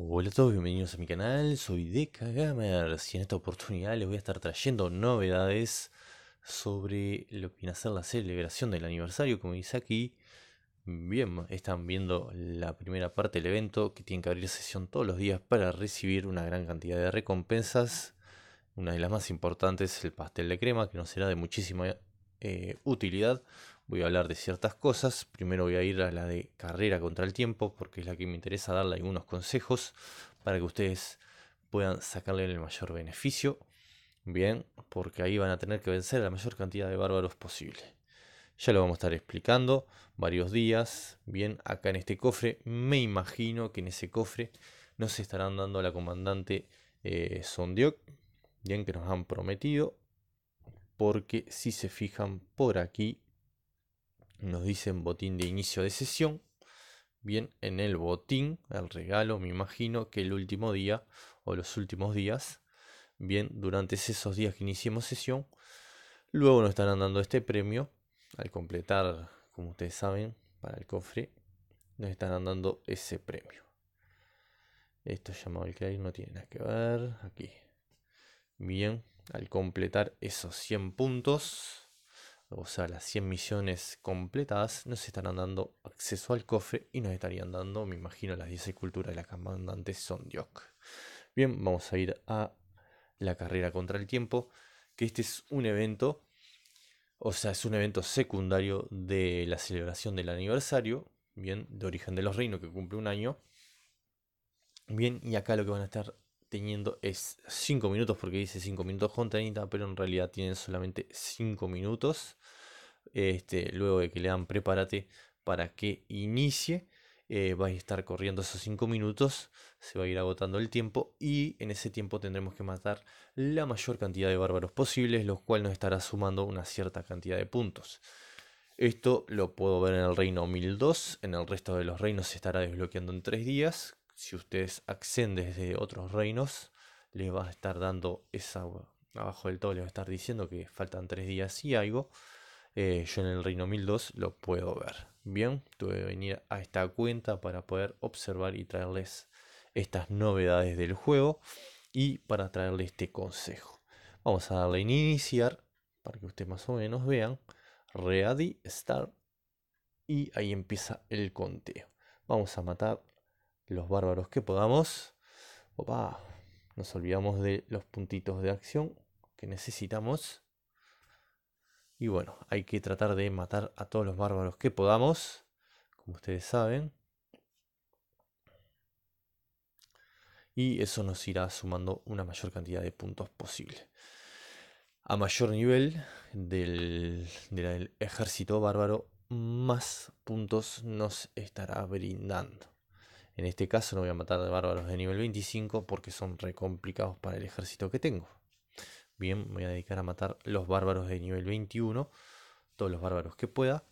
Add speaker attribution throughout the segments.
Speaker 1: Hola a todos, bienvenidos a mi canal, soy Deca Gamers y en esta oportunidad les voy a estar trayendo novedades sobre lo que viene a ser la celebración del aniversario, como dice aquí. Bien, están viendo la primera parte del evento que tienen que abrir sesión todos los días para recibir una gran cantidad de recompensas. Una de las más importantes es el pastel de crema, que nos será de muchísima eh, utilidad voy a hablar de ciertas cosas. Primero voy a ir a la de carrera contra el tiempo, porque es la que me interesa darle algunos consejos para que ustedes puedan sacarle el mayor beneficio. Bien, porque ahí van a tener que vencer la mayor cantidad de bárbaros posible. Ya lo vamos a estar explicando varios días. Bien, acá en este cofre, me imagino que en ese cofre nos estarán dando a la comandante eh, Sondiok, bien que nos han prometido. Porque si se fijan por aquí, nos dicen botín de inicio de sesión. Bien, en el botín, el regalo, me imagino que el último día o los últimos días, bien, durante esos días que iniciemos sesión, luego nos están dando este premio al completar, como ustedes saben, para el cofre, nos están dando ese premio. Esto llamado el no tiene nada que ver. Aquí. Bien, al completar esos 100 puntos o sea, las 100 misiones completadas, nos estarán dando acceso al cofre y nos estarían dando, me imagino, las 10 esculturas de la comandante Sondiok. Bien, vamos a ir a la carrera contra el tiempo, que este es un evento, o sea, es un evento secundario de la celebración del aniversario, bien, de origen de los reinos, que cumple un año. Bien, y acá lo que van a estar teniendo es 5 minutos, porque dice 5 minutos con 30, pero en realidad tienen solamente 5 minutos. Este, luego de que le dan prepárate para que inicie, eh, va a estar corriendo esos 5 minutos, se va a ir agotando el tiempo y en ese tiempo tendremos que matar la mayor cantidad de bárbaros posibles, lo cual nos estará sumando una cierta cantidad de puntos. Esto lo puedo ver en el reino 1002, en el resto de los reinos se estará desbloqueando en 3 días. Si ustedes acceden desde otros reinos, les va a estar dando esa abajo del todo, les va a estar diciendo que faltan 3 días y algo. Eh, yo en el Reino 1002 lo puedo ver. Bien, tuve que venir a esta cuenta para poder observar y traerles estas novedades del juego y para traerles este consejo. Vamos a darle en iniciar para que ustedes más o menos vean. Ready, start. Y ahí empieza el conteo. Vamos a matar los bárbaros que podamos. Opa, nos olvidamos de los puntitos de acción que necesitamos. Y bueno, hay que tratar de matar a todos los bárbaros que podamos, como ustedes saben. Y eso nos irá sumando una mayor cantidad de puntos posible. A mayor nivel del, ejército bárbaro, más puntos nos estará brindando. En este caso no voy a matar de bárbaros de nivel 25 porque son re complicados para el ejército que tengo. Bien, me voy a dedicar a matar los bárbaros de nivel 21. Todos los bárbaros que pueda.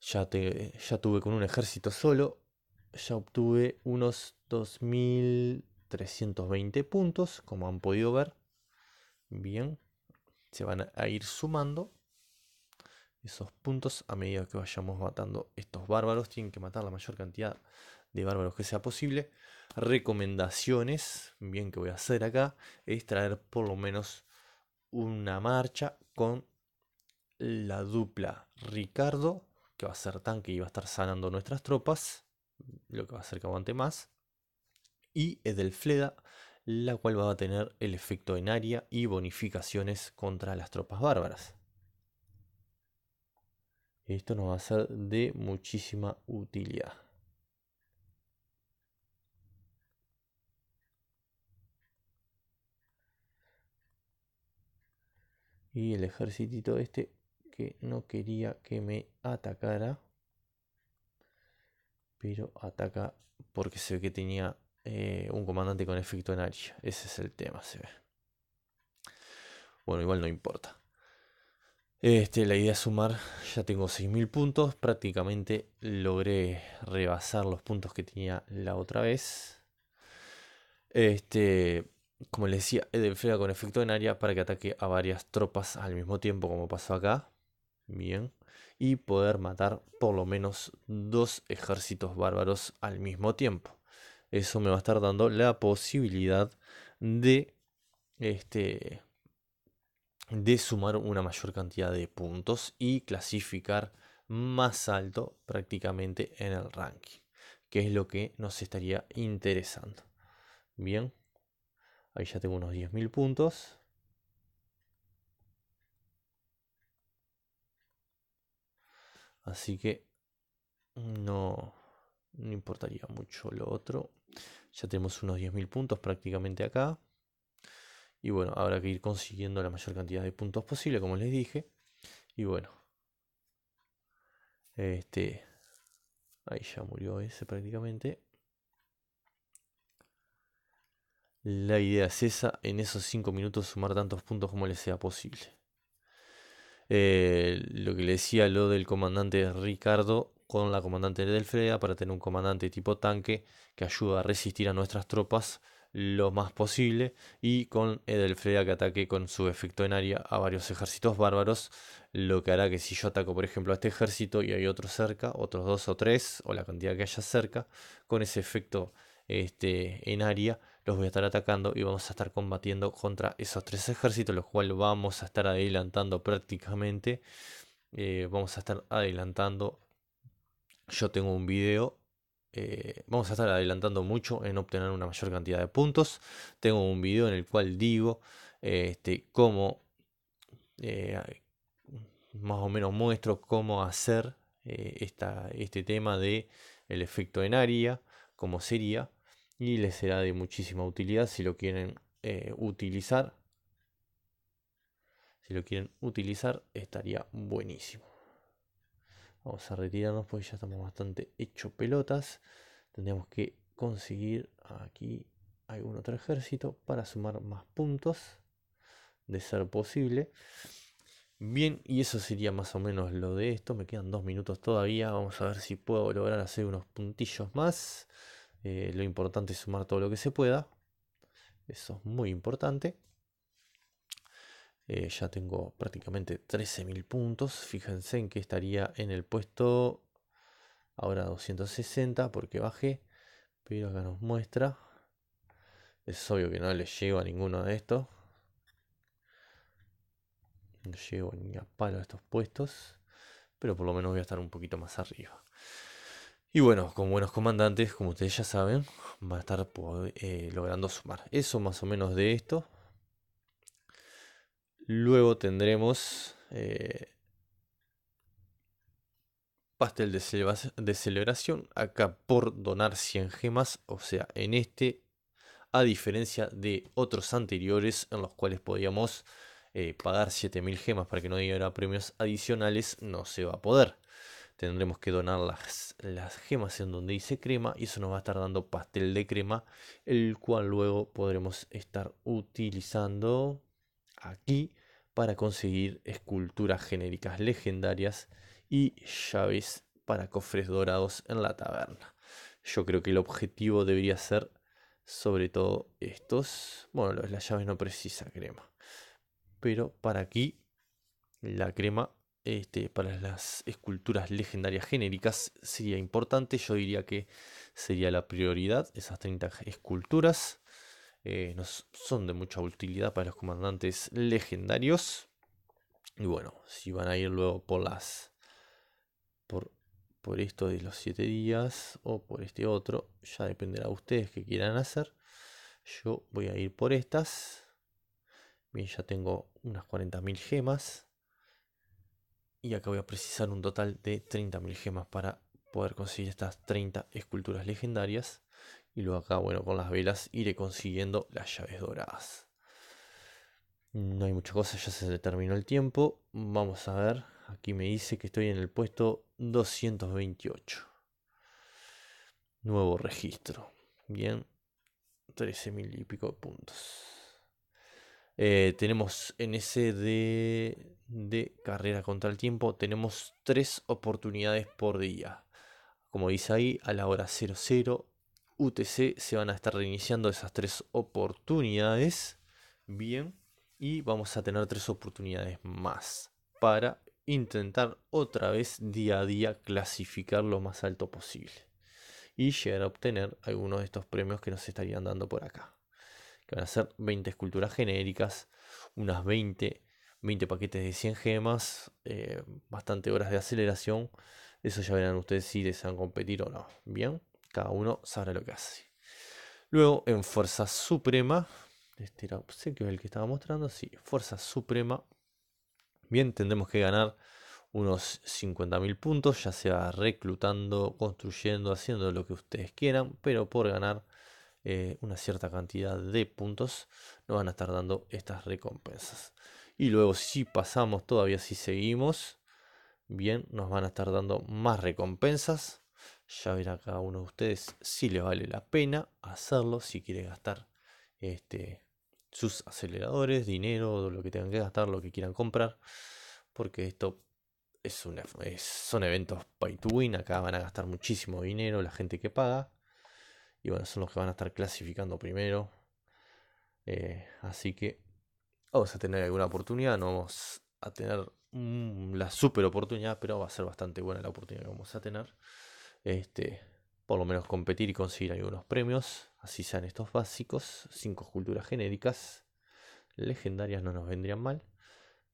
Speaker 1: Ya, te, ya tuve con un ejército solo. Ya obtuve unos 2.320 puntos, como han podido ver. Bien, se van a ir sumando esos puntos a medida que vayamos matando estos bárbaros. Tienen que matar la mayor cantidad de bárbaros que sea posible recomendaciones, bien que voy a hacer acá, es traer por lo menos una marcha con la dupla Ricardo, que va a ser tanque y va a estar sanando nuestras tropas, lo que va a hacer que aguante más, y Edelfleda, la cual va a tener el efecto en área y bonificaciones contra las tropas bárbaras. Esto nos va a ser de muchísima utilidad. Y el ejército este que no quería que me atacara. Pero ataca porque se ve que tenía eh, un comandante con efecto en área. Ese es el tema, se ve. Bueno, igual no importa. Este, la idea es sumar, ya tengo 6.000 puntos, prácticamente logré rebasar los puntos que tenía la otra vez. Este, como les decía, Edelfega eh, con efecto en área para que ataque a varias tropas al mismo tiempo, como pasó acá. Bien. Y poder matar por lo menos dos ejércitos bárbaros al mismo tiempo. Eso me va a estar dando la posibilidad de. Este. De sumar una mayor cantidad de puntos y clasificar más alto prácticamente en el ranking. Que es lo que nos estaría interesando. Bien. Ahí ya tengo unos 10.000 puntos. Así que no, importaría mucho lo otro. Ya tenemos unos 10.000 puntos prácticamente acá. Y bueno, habrá que ir consiguiendo la mayor cantidad de puntos posible, como les dije. Y bueno. Este. Ahí ya murió ese prácticamente. La idea es esa, en esos 5 minutos sumar tantos puntos como les sea posible. Eh, lo que le decía lo del comandante Ricardo con la comandante Edelfreda para tener un comandante tipo tanque que ayuda a resistir a nuestras tropas lo más posible y con Edelfreda que ataque con su efecto en área a varios ejércitos bárbaros, lo que hará que si yo ataco por ejemplo a este ejército y hay otro cerca, otros dos o tres o la cantidad que haya cerca, con ese efecto este, en área los voy a estar atacando y vamos a estar combatiendo contra esos tres ejércitos, los cuales vamos a estar adelantando prácticamente. Eh, vamos a estar adelantando. Yo tengo un video. Eh, vamos a estar adelantando mucho en obtener una mayor cantidad de puntos. Tengo un video en el cual digo este, cómo eh, más o menos muestro cómo hacer esta, este tema de el efecto en área, cómo sería y les será de muchísima utilidad si lo quieren eh, utilizar. Si lo quieren utilizar estaría buenísimo. Vamos a retirarnos porque ya estamos bastante hecho pelotas. Tendríamos que conseguir aquí algún otro ejército para sumar más puntos de ser posible. Bien, y eso sería más o menos lo de esto. Me quedan dos minutos todavía. Vamos a ver si puedo lograr hacer unos puntillos más. Eh, lo importante es sumar todo lo que se pueda. Eso es muy importante. Eh, ya tengo prácticamente 13.000 puntos. Fíjense en que estaría en el puesto ahora 260 porque bajé. Pero acá nos muestra. Es obvio que no le llego a ninguno de estos. No llego ni a palo a estos puestos. Pero por lo menos voy a estar un poquito más arriba. Y bueno, con buenos comandantes, como ustedes ya saben, va a estar eh, logrando sumar eso más o menos de esto. Luego tendremos eh, pastel de, celebración. Acá por donar 100 gemas, o sea, en este, a diferencia de otros anteriores en los cuales podíamos eh, pagar 7000 gemas para que no diera premios adicionales, no se va a poder tendremos que donar las, las gemas en donde dice crema y eso nos va a estar dando pastel de crema, el cual luego podremos estar utilizando aquí para conseguir esculturas genéricas legendarias y llaves para cofres dorados en la taberna. Yo creo que el objetivo debería ser sobre todo estos. Bueno, las llaves no precisa crema. Pero para aquí la crema este, para las esculturas legendarias genéricas sería importante. Yo diría que sería la prioridad esas 30 esculturas. Eh, son de mucha utilidad para los comandantes legendarios. Y bueno, si van a ir luego por las. por, por esto de los 7 días o por este otro, ya dependerá de ustedes que quieran hacer. Yo voy a ir por estas. Bien, ya tengo unas 40.000 gemas. Y acá voy a precisar un total de 30.000 gemas para poder conseguir estas 30 esculturas legendarias. Y luego acá, bueno, con las velas iré consiguiendo las llaves doradas. No hay muchas cosas ya se determinó el tiempo. Vamos a ver, aquí me dice que estoy en el puesto 228. Nuevo registro. Bien, 13.000 y pico puntos. Eh, tenemos en ese de de carrera contra el tiempo tenemos tres oportunidades por día. Como dice ahí, a la hora 00 UTC se van a estar reiniciando esas tres oportunidades. Bien, y vamos a tener tres oportunidades más para intentar otra vez día a día clasificar lo más alto posible y llegar a obtener algunos de estos premios que nos estarían dando por acá. Que van a ser 20 esculturas genéricas, unas 20 20 paquetes de 100 gemas, eh, bastante horas de aceleración. Eso ya verán ustedes si desean competir o no. Bien, cada uno sabrá lo que hace. Luego en Fuerza Suprema, este era es el que estaba mostrando, sí, Fuerza Suprema. Bien, tendremos que ganar unos 50.000 puntos, ya sea reclutando, construyendo, haciendo lo que ustedes quieran, pero por ganar eh, una cierta cantidad de puntos nos van a estar dando estas recompensas. Y luego si pasamos todavía, si seguimos, bien, nos van a estar dando más recompensas. Ya verá cada uno de ustedes si le vale la pena hacerlo, si quiere gastar este, sus aceleradores, dinero, lo que tengan que gastar, lo que quieran comprar. Porque esto es una, son eventos pay to win, acá van a gastar muchísimo dinero la gente que paga. Y bueno, son los que van a estar clasificando primero. Eh, así que vamos a tener alguna oportunidad, no vamos a tener mm, la super oportunidad, pero va a ser bastante buena la oportunidad que vamos a tener. Este, por lo menos competir y conseguir algunos premios, así sean estos básicos, cinco culturas genéricas, legendarias no nos vendrían mal,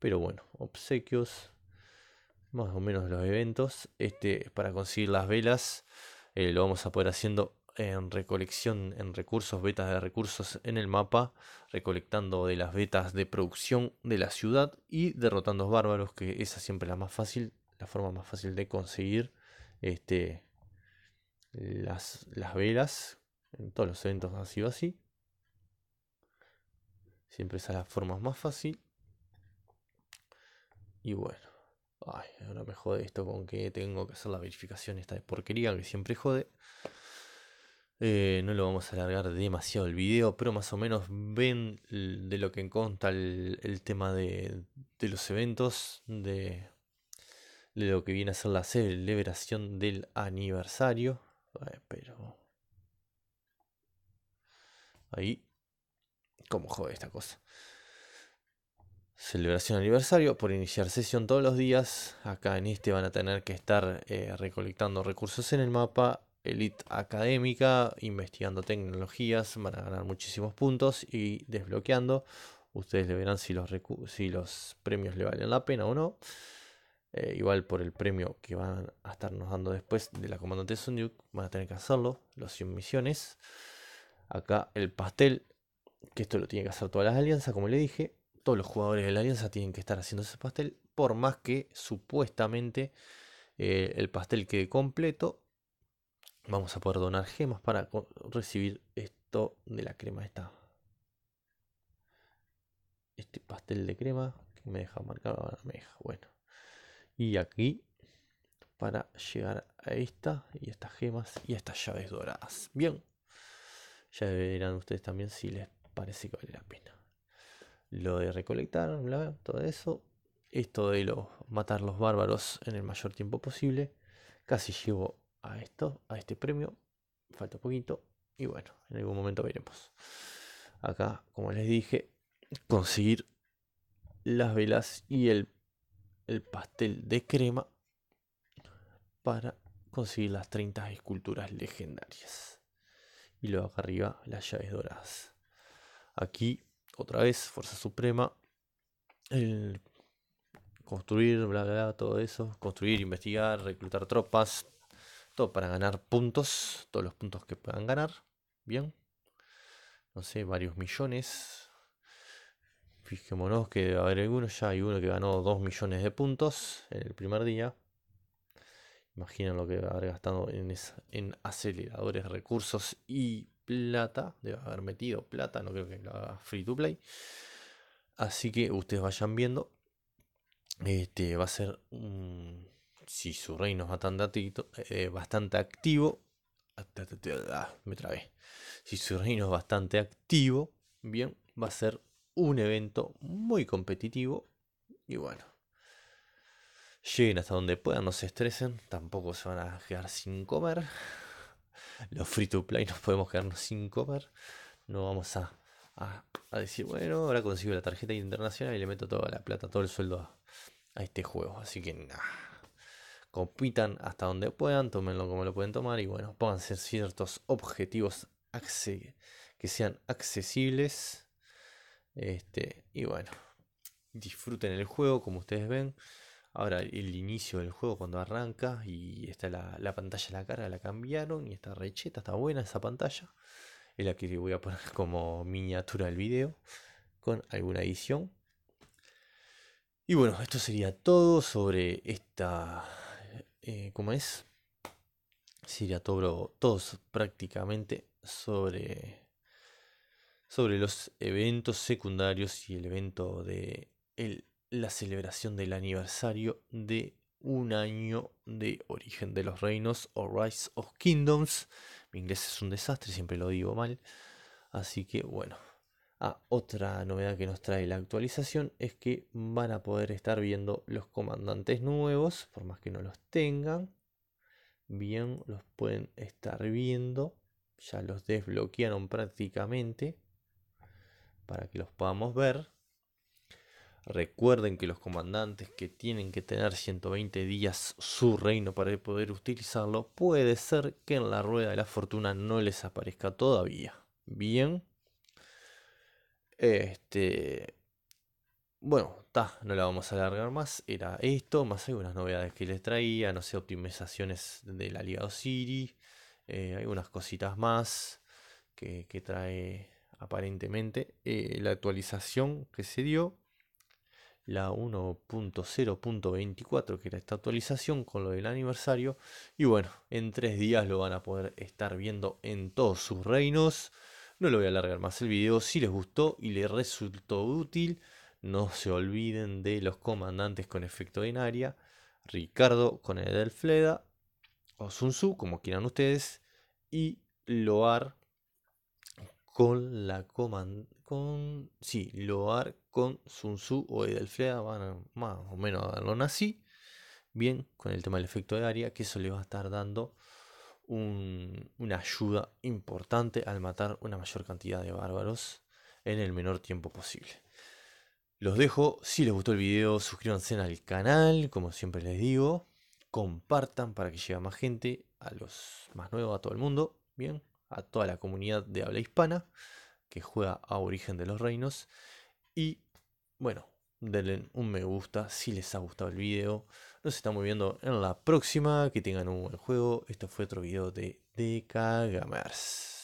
Speaker 1: pero bueno, obsequios, más o menos los eventos, este para conseguir las velas eh, lo vamos a poder haciendo en recolección, en recursos, betas de recursos en el mapa, recolectando de las betas de producción de la ciudad y derrotando bárbaros, que esa siempre es la más fácil, la forma más fácil de conseguir este, las, velas en todos los eventos ha sido así. Siempre esa es la forma más fácil. Y bueno. ahora me jode esto con que tengo que hacer la verificación esta de porquería que siempre jode. Eh, no lo vamos a alargar demasiado el video, pero más o menos ven de lo que consta el, el tema de, los eventos, de, de, lo que viene a ser la celebración del aniversario. Eh, pero... Ahí... ¿Cómo jode esta cosa? celebración aniversario, por iniciar sesión todos los días. Acá en este van a tener que estar eh, recolectando recursos en el mapa elite académica, investigando tecnologías, van a ganar muchísimos puntos y desbloqueando. Ustedes le verán si los, si los premios le valen la pena o no. Eh, igual por el premio que van a estarnos dando después de la comandante Sunduke, van a tener que hacerlo, los 100 misiones. Acá el pastel, que esto lo tienen que hacer todas las alianzas, como le dije. Todos los jugadores de la alianza tienen que estar haciendo ese pastel, por más que supuestamente eh, el pastel quede completo Vamos a poder donar gemas para recibir esto de la crema esta. Este pastel de crema que me deja marcar la me Bueno. Y aquí para llegar a esta y estas gemas y estas llaves doradas. Bien. Ya verán ustedes también si les parece que vale la pena. Lo de recolectar, todo eso. Esto de los matar los bárbaros en el mayor tiempo posible. Casi llevo a, esto, a este premio. Falta poquito. Y bueno, en algún momento veremos. Acá, como les dije, conseguir las velas y el, pastel de crema para conseguir las 30 esculturas legendarias. Y luego acá arriba las llaves doradas. Aquí, otra vez, Fuerza Suprema. construir, bla, bla, todo eso. Construir, investigar, reclutar tropas, para ganar puntos, todos los puntos que puedan ganar, bien, no sé, varios millones. Fijémonos que debe haber alguno, ya hay uno que ganó 2 millones de puntos en el primer día. imaginen lo que a haber gastado en, en aceleradores, recursos y plata. Debe haber metido plata, no creo que lo haga free to play. Así que ustedes vayan viendo. Este va a ser un si su reino es bastante, activo, eh, bastante activo, ah, ah, me trabé. Si su reino es bastante activo, bien, va a ser un evento muy competitivo. Y bueno, lleguen hasta donde puedan, no se estresen, tampoco se van a quedar sin comer. Los free to play No podemos quedarnos sin comer. No vamos a, decir, bueno, ahora consigo la tarjeta internacional y le meto toda la plata, todo el sueldo a este juego. Así que nada compitan hasta donde puedan, tómenlo como lo pueden tomar y bueno, puedan ser ciertos objetivos que sean accesibles. Este, y bueno, disfruten el juego como ustedes ven. Ahora el inicio del juego cuando arranca y está la, pantalla de la cara, la cambiaron y está recheta, está buena esa pantalla. Es la que voy a poner como miniatura del video con alguna edición. Y bueno, esto sería todo sobre esta eh, ¿cómo es? ya Tobro todos prácticamente sobre, sobre los eventos secundarios y el evento de la celebración del aniversario de un año de origen de los reinos o Rise of Kingdoms. Mi inglés es un desastre, siempre lo digo mal. Así que bueno, Ah, otra novedad que nos trae la actualización es que van a poder estar viendo los comandantes nuevos, por más que no los tengan. Bien, los pueden estar viendo. Ya los desbloquearon prácticamente para que los podamos ver. Recuerden que los comandantes que tienen que tener 120 días su reino para poder utilizarlo, puede ser que en la rueda de la fortuna no les aparezca todavía. Bien, este. Bueno, está, no la vamos a alargar más. Era esto, más algunas novedades que les traía, no sé, optimizaciones del aliado Siri, eh, algunas cositas más que, que trae aparentemente eh, la actualización que se dio, la 1.0.24, que era esta actualización con lo del aniversario. Y bueno, en tres días lo van a poder estar viendo en todos sus reinos. No lo voy a alargar más el video. Si les gustó y les resultó útil, no se olviden de los comandantes con efecto en área. Ricardo con Edelfleda O Sun como quieran ustedes. Y Loar con la Con, sí, Loar con Sun Tzu o Edelfleda, van a, más o menos a darlo así. Bien, con el tema del efecto de área, que eso le va a estar dando una ayuda importante al matar una mayor cantidad de bárbaros en el menor tiempo posible. Los dejo, si les gustó el video suscríbanse al canal, como siempre les digo, compartan para que llegue más gente, a los más nuevos, a todo el mundo, bien, a toda la comunidad de habla hispana que juega a Origen de los Reinos y bueno, denle un me gusta si les ha gustado el video. Nos estamos viendo en la próxima. Que tengan un buen juego. Esto fue otro video de Gamers.